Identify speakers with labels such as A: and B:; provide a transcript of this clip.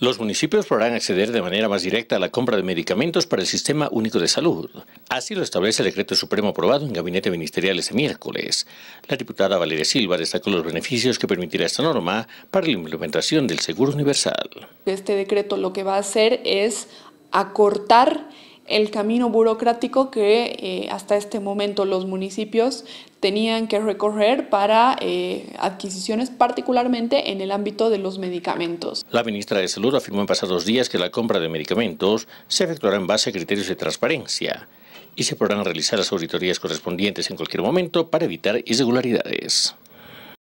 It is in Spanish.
A: Los municipios podrán acceder de manera más directa a la compra de medicamentos para el Sistema Único de Salud. Así lo establece el decreto supremo aprobado en Gabinete Ministerial este miércoles. La diputada Valeria Silva destacó los beneficios que permitirá esta norma para la implementación del Seguro Universal.
B: Este decreto lo que va a hacer es acortar el camino burocrático que eh, hasta este momento los municipios tenían que recorrer para eh, adquisiciones particularmente en el ámbito de los medicamentos.
A: La ministra de Salud afirmó en pasados días que la compra de medicamentos se efectuará en base a criterios de transparencia y se podrán realizar las auditorías correspondientes en cualquier momento para evitar irregularidades.